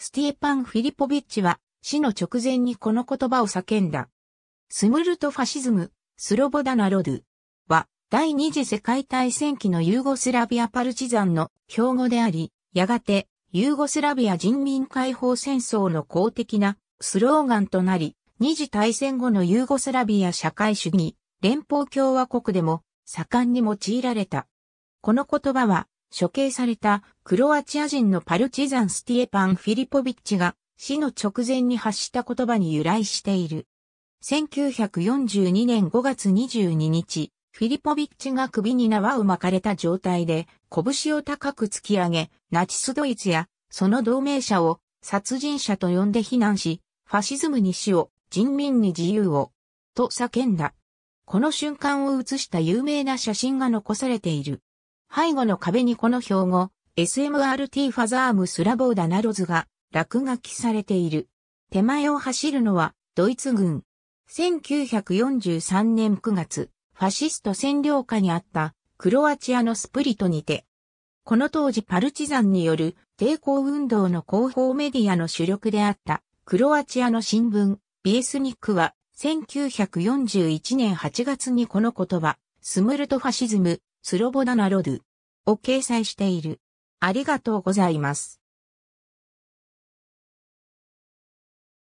スティーパン・フィリポビッチは死の直前にこの言葉を叫んだ。スムルトファシズム、スロボダナロドゥは第二次世界大戦期のユーゴスラビアパルチザンの標語であり、やがてユーゴスラビア人民解放戦争の公的なスローガンとなり、二次大戦後のユーゴスラビア社会主義、連邦共和国でも盛んに用いられた。この言葉は処刑されたクロアチア人のパルチザン・スティエパン・フィリポビッチが死の直前に発した言葉に由来している。1942年5月22日、フィリポビッチが首に縄を巻かれた状態で拳を高く突き上げ、ナチスドイツやその同盟者を殺人者と呼んで非難し、ファシズムに死を、人民に自由を、と叫んだ。この瞬間を映した有名な写真が残されている。背後の壁にこの標語、SMRT ファザームスラボーダナロズが落書きされている。手前を走るのはドイツ軍。1943年9月、ファシスト占領下にあったクロアチアのスプリトにて、この当時パルチザンによる抵抗運動の広報メディアの主力であったクロアチアの新聞ビエスニックは1941年8月にこの言葉スムルトファシズムスロボダナロドを掲載している。ありがとうございます。